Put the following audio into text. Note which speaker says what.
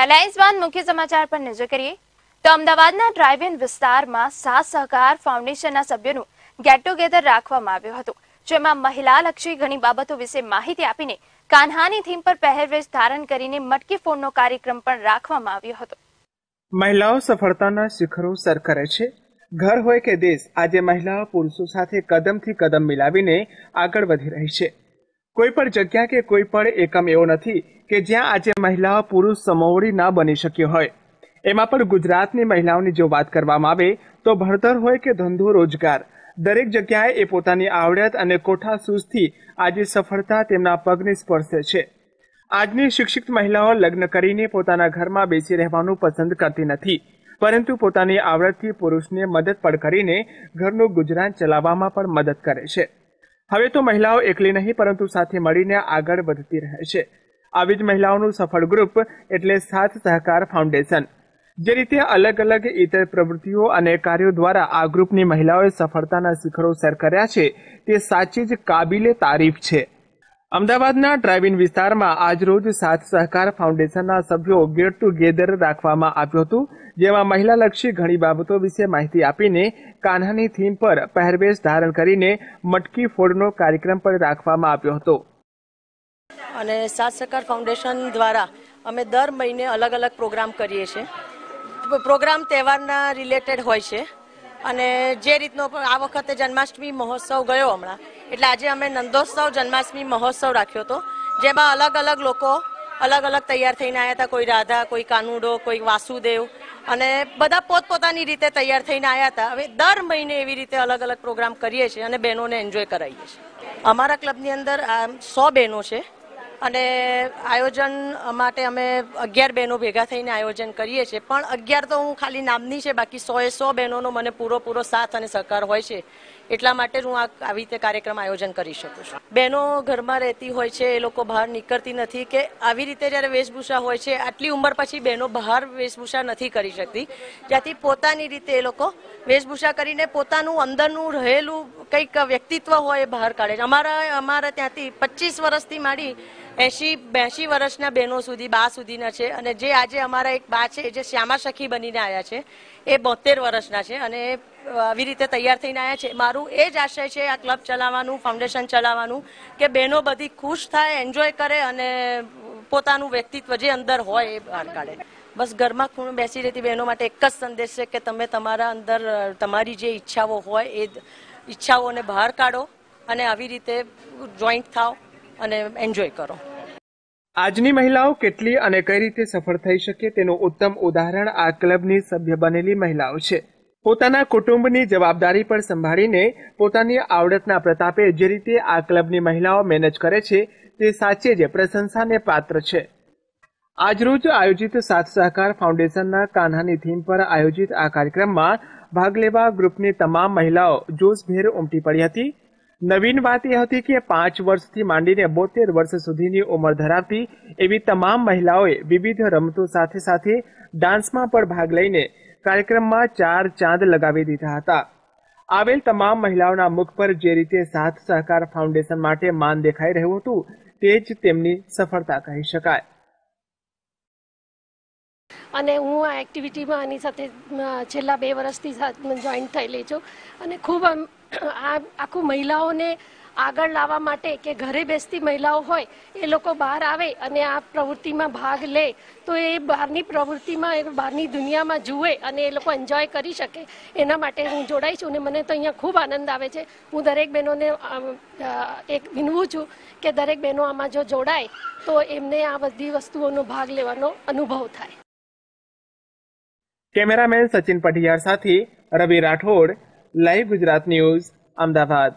Speaker 1: હેલાઇન્સ બાદ મુખ્ય સમાચાર પર નજર કરીએ તો અમદાવાદના ડ્રાઇવ ઇન વિસ્તારમાં સાત સહકાર ફાઉન્ડેશનના સભ્યોનું ગેટ ટુગેધર રાખવામાં આવ્યું હતું જેમાં મહિલાલક્ષી ઘણી બાબતો વિશે માહિતી આપીને કાન્હાની થીમ પર પહેરવેશ ધારણ કરીને મટકી ફોડનો કાર્યક્રમ પણ રાખવામાં આવ્યો હતો
Speaker 2: મહિલાઓ સફળતાના શિખરો સર કરે છે ઘર હોય કે દેશ આજે મહિલાઓ પુરુષો સાથે કદમથી કદમ મિલાવીને આગળ વધી રહી છે કોઈ પણ જગ્યા કે કોઈ પણ એકમ એવો નથી કે જ્યાં આજે મહિલાઓ પુરુષ સમોવડી ના બની શક્યો હોય એમાં પણ ગુજરાતની મહિલાઓની જો વાત કરવામાં આવે તો ભણતર હોય કે ધંધો રોજગાર દરેક જગ્યાએ એ પોતાની આવડત અને કોઠા સૂઝથી આજે સફળતા તેમના પગને સ્પર્શે છે આજની શિક્ષિત મહિલાઓ લગ્ન કરીને પોતાના ઘરમાં બેસી રહેવાનું પસંદ કરતી નથી પરંતુ પોતાની આવડતથી પુરુષને મદદ પણ કરીને ઘરનું ગુજરાન ચલાવવામાં પણ મદદ કરે છે હવે તો મહિલાઓ એકલી નહીં પરંતુ સાથે મળીને આગળ વધતી રહે છે આવી જ મહિલાઓનું સફળ ગ્રુપ એટલે સાથ સહકાર ફાઉન્ડેશન જે રીતે અલગ અલગ ઇતર પ્રવૃત્તિઓ અને કાર્યો દ્વારા આ ગ્રુપની મહિલાઓએ સફળતાના શિખરો સર કર્યા છે તે સાચી જ કાબિલે તારીફ છે અમદાવાદના ડ્રાઇવિંગ વિસ્તારમાં આજરોજ સાથ સહકાર ફાઉન્ડેશનના સભ્યો ગેટ ટુગેધર રાખવામાં આવ્યું હતું જેમાં મહિલાલક્ષી ઘણી બાબતો વિશે માહિતી આપીને કાન્હાની થીમ પર પહેરવેશ ધારણ કરીને મટકી ફોડનો કાર્યક્રમ પણ રાખવામાં આવ્યો હતો
Speaker 3: અને સાથ સહકાર ફાઉન્ડેશન દ્વારા અમે દર મહિને અલગ અલગ પ્રોગ્રામ કરીએ છીએ પ્રોગ્રામ તહેવારના રિલેટેડ હોય છે અને જે રીતનો આ વખતે જન્માષ્ટમી મહોત્સવ ગયો હમણાં એટલે આજે અમે નંદોત્સવ જન્માષ્ટમી મહોત્સવ રાખ્યો હતો જેમાં અલગ અલગ લોકો અલગ અલગ તૈયાર થઈને આવ્યા હતા કોઈ રાધા કોઈ કાનુડો કોઈ વાસુદેવ અને બધા પોતપોતાની રીતે તૈયાર થઈને આવ્યા હતા હવે દર મહિને એવી રીતે અલગ અલગ પ્રોગ્રામ કરીએ છીએ અને બહેનોને એન્જોય કરાવીએ છીએ અમારા ક્લબની અંદર સો બહેનો છે અને આયોજન માટે અમે અગિયાર બહેનો ભેગા થઈને આયોજન કરીએ છીએ પણ અગિયાર તો હું ખાલી નામની છે બાકી સો એ સો બહેનોનો મને પૂરો સાથ અને સહકાર હોય છે એટલા માટે જ હું આવી રીતે કાર્યક્રમ આયોજન કરી શકું છું બહેનો ઘરમાં રહેતી હોય છે એ લોકો બહાર નીકળતી નથી કે આવી રીતે જ્યારે વેશભૂષા હોય છે આટલી ઉંમર પછી બહેનો બહાર વેશભૂષા નથી કરી શકતી જ્યાંથી પોતાની રીતે એ લોકો વેશભૂષા કરીને પોતાનું અંદરનું રહેલું કંઈક વ્યક્તિત્વ હોય એ બહાર કાઢે છે અમારા અમારા ત્યાંથી પચીસ વર્ષથી માંડી એંશી બ્યાસી વર્ષના બહેનો સુધી બા સુધીના છે અને જે આજે અમારા એક બા છે જે શ્યામા સખી બનીને આવ્યા છે એ બોતેર વર્ષના છે અને આવી રીતે તૈયાર થઈને આવ્યા છે મારું એ જ આશય છે આ ક્લબ ચલાવવાનું ફાઉન્ડેશન ચલાવવાનું કે બહેનો બધી ખુશ થાય એન્જોય કરે અને પોતાનું વ્યક્તિત્વ જે અંદર હોય એ બહાર કાઢે બસ ઘરમાં ખૂણે બેસી રહેતી બહેનો માટે એક જ સંદેશ છે કે તમે તમારા અંદર તમારી જે ઈચ્છાઓ હોય એ ઈચ્છાઓને બહાર કાઢો અને આવી રીતે જોઈન્ટ થાઓ અને એન્જોય કરો
Speaker 2: આજની મહિલાઓ કેટલી અને કઈ રીતે સફળ થઈ શકે તેનું ઉત્તમ ઉદાહરણ આ ક્લબની સભ્ય બનેલી મહિલાઓ છે પોતાના કુટુંબની જવાબદારી પર સંભાળીને પોતાની આવડતના પ્રતાપે જે રીતે આ ક્લબની મહિલાઓ મેનેજ કરે છે તે સાચે જ પ્રશંસાને પાત્ર છે આજરોજ આયોજિત સાથ સહકાર ફાઉન્ડેશનના કાન્હાની થીમ પર આયોજિત આ કાર્યક્રમમાં ભાગ લેવા ગ્રુપની તમામ મહિલાઓ જોશભેર ઉમટી પડી હતી નવીન વાત એ હતી કે પાંચ વર્ષથી માંડીને બોતેર વર્ષ સુધીની ઉંમર ધરાવતી એવી તમામ મહિલાઓએ વિવિધ રમતો સાથે સાથે ડાન્સમાં પણ ભાગ લઈને કાર્યક્રમમાં ચાર ચાંદ લગાવી દીધા હતા આવેલ તમામ મહિલાઓના મુખ પર જે રીતે સાથ સહકાર ફાઉન્ડેશન માટે માન દેખાઈ રહ્યું હતું તે જ તેમની સફળતા કહી શકાય
Speaker 1: અને હું આ એક્ટિવિટીમાં આની સાથે છેલ્લા બે વર્ષથી જોઈન્ટ થયેલી છું અને ખૂબ આ આખું મહિલાઓને આગળ લાવવા માટે કે ઘરે બેસતી મહિલાઓ હોય એ લોકો બહાર આવે અને આ પ્રવૃત્તિમાં ભાગ લે તો એ બહારની પ્રવૃત્તિમાં એ બહારની દુનિયામાં જુએ અને એ લોકો એન્જોય કરી શકે એના માટે હું જોડાઈ છું અને મને તો અહીંયા ખૂબ આનંદ આવે છે હું દરેક બહેનોને એક વિનવું છું કે દરેક બહેનો આમાં જો જોડાય તો એમને આ બધી વસ્તુઓનો ભાગ લેવાનો
Speaker 2: અનુભવ થાય કેમેરામેન સચિન પટિયાર સાથે રવિ રાઠોડ લાઈવ ગુજરાત ન્યૂઝ અમદાવાદ